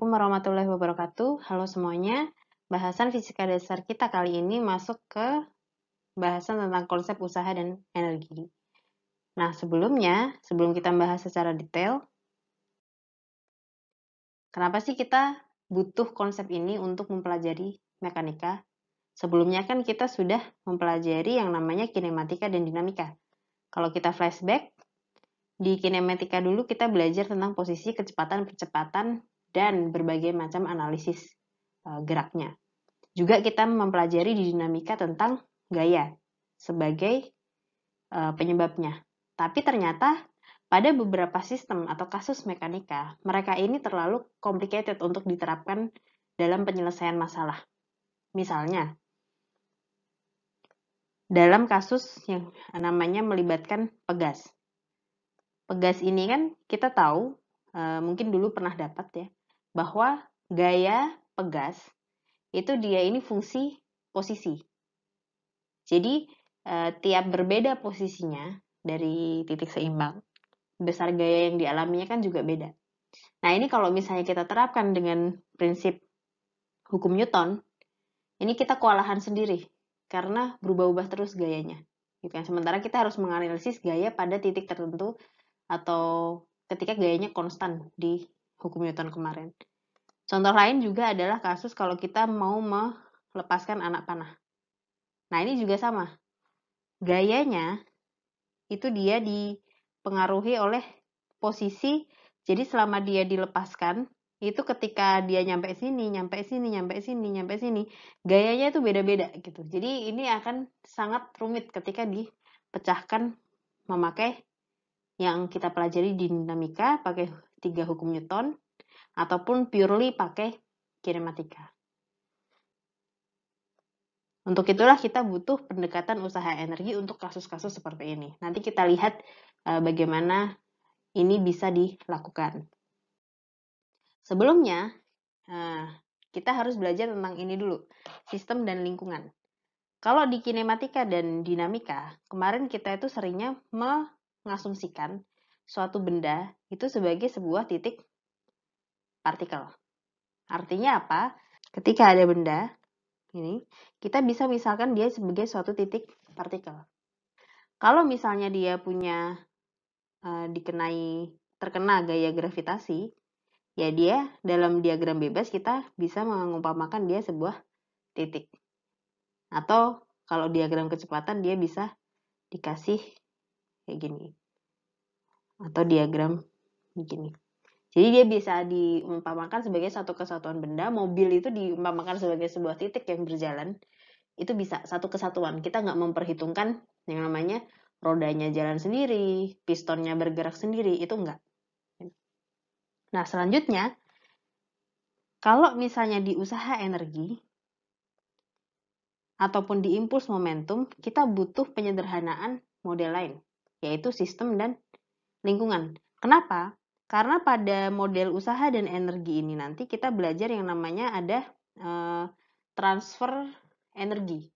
Assalamualaikum warahmatullahi wabarakatuh. Halo semuanya. Bahasan fisika dasar kita kali ini masuk ke bahasan tentang konsep usaha dan energi. Nah, sebelumnya, sebelum kita bahas secara detail, kenapa sih kita butuh konsep ini untuk mempelajari mekanika? Sebelumnya kan kita sudah mempelajari yang namanya kinematika dan dinamika. Kalau kita flashback, di kinematika dulu kita belajar tentang posisi, kecepatan, percepatan, dan berbagai macam analisis eh, geraknya. Juga kita mempelajari di dinamika tentang gaya sebagai eh, penyebabnya. Tapi ternyata pada beberapa sistem atau kasus mekanika, mereka ini terlalu complicated untuk diterapkan dalam penyelesaian masalah. Misalnya, dalam kasus yang namanya melibatkan pegas. Pegas ini kan kita tahu, eh, mungkin dulu pernah dapat ya, bahwa gaya pegas itu dia ini fungsi posisi. Jadi eh, tiap berbeda posisinya dari titik seimbang, besar gaya yang dialaminya kan juga beda. Nah ini kalau misalnya kita terapkan dengan prinsip hukum Newton, ini kita kewalahan sendiri karena berubah-ubah terus gayanya. Gitu kan? Sementara kita harus menganalisis gaya pada titik tertentu atau ketika gayanya konstan di hukum Newton kemarin. Contoh lain juga adalah kasus kalau kita mau melepaskan anak panah. Nah, ini juga sama. Gayanya itu dia dipengaruhi oleh posisi. Jadi selama dia dilepaskan, itu ketika dia nyampe sini, nyampe sini, nyampe sini, nyampe sini, gayanya itu beda-beda gitu. Jadi ini akan sangat rumit ketika dipecahkan memakai yang kita pelajari dinamika pakai tiga hukum Newton ataupun purely pakai kinematika. Untuk itulah kita butuh pendekatan usaha energi untuk kasus-kasus seperti ini. Nanti kita lihat eh, bagaimana ini bisa dilakukan. Sebelumnya, eh, kita harus belajar tentang ini dulu, sistem dan lingkungan. Kalau di kinematika dan dinamika, kemarin kita itu seringnya mengasumsikan suatu benda itu sebagai sebuah titik partikel. Artinya apa? Ketika ada benda, ini kita bisa misalkan dia sebagai suatu titik partikel. Kalau misalnya dia punya uh, dikenai terkena gaya gravitasi, ya dia dalam diagram bebas kita bisa mengumpamakan dia sebuah titik. Atau kalau diagram kecepatan dia bisa dikasih kayak gini atau diagram begini. Jadi dia bisa diumpamakan sebagai satu kesatuan benda, mobil itu diumpamakan sebagai sebuah titik yang berjalan. Itu bisa satu kesatuan. Kita nggak memperhitungkan yang namanya rodanya jalan sendiri, pistonnya bergerak sendiri, itu nggak. Nah, selanjutnya, kalau misalnya di usaha energi, ataupun di impuls momentum, kita butuh penyederhanaan model lain, yaitu sistem dan lingkungan. Kenapa? Karena pada model usaha dan energi ini nanti kita belajar yang namanya ada uh, transfer energi,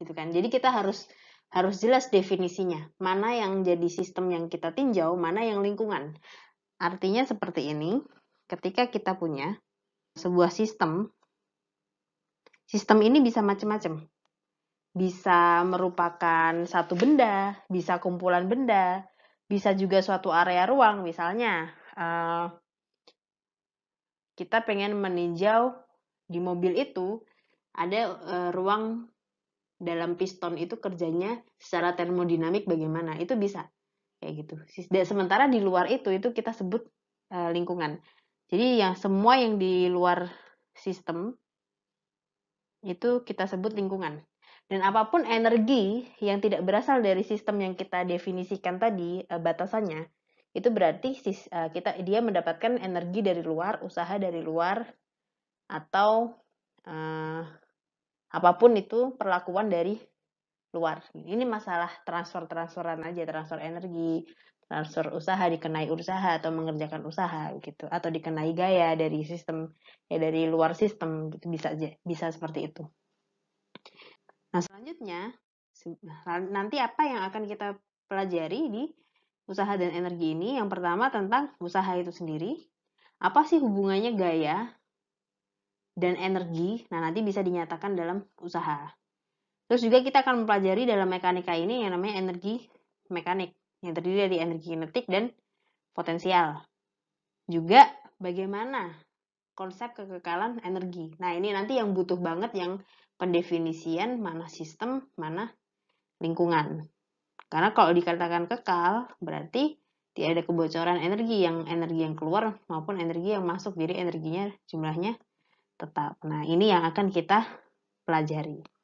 gitu kan. Jadi kita harus harus jelas definisinya, mana yang jadi sistem yang kita tinjau, mana yang lingkungan. Artinya seperti ini, ketika kita punya sebuah sistem, sistem ini bisa macam-macam. Bisa merupakan satu benda, bisa kumpulan benda, bisa juga suatu area ruang, misalnya uh, kita pengen meninjau di mobil itu ada uh, ruang dalam piston itu kerjanya secara termodinamik bagaimana itu bisa kayak gitu. dan Sementara di luar itu itu kita sebut uh, lingkungan. Jadi yang semua yang di luar sistem itu kita sebut lingkungan. Dan apapun energi yang tidak berasal dari sistem yang kita definisikan tadi eh, batasannya, itu berarti eh, kita dia mendapatkan energi dari luar, usaha dari luar atau uh, apapun itu perlakuan dari luar. Ini masalah transfer-transferan aja, transfer energi, transfer usaha dikenai usaha atau mengerjakan usaha gitu atau dikenai gaya dari sistem ya dari luar sistem gitu bisa bisa seperti itu. Nah, selanjutnya nah, nanti apa yang akan kita pelajari di usaha dan energi ini? Yang pertama tentang usaha itu sendiri. Apa sih hubungannya gaya dan energi? Nah, nanti bisa dinyatakan dalam usaha. Terus juga kita akan mempelajari dalam mekanika ini yang namanya energi mekanik yang terdiri dari energi kinetik dan potensial. Juga bagaimana konsep kekekalan energi. Nah, ini nanti yang butuh banget yang pendefinisian mana sistem, mana lingkungan. Karena kalau dikatakan kekal, berarti tidak ada kebocoran energi yang energi yang keluar maupun energi yang masuk. Jadi energinya jumlahnya tetap. Nah, ini yang akan kita pelajari.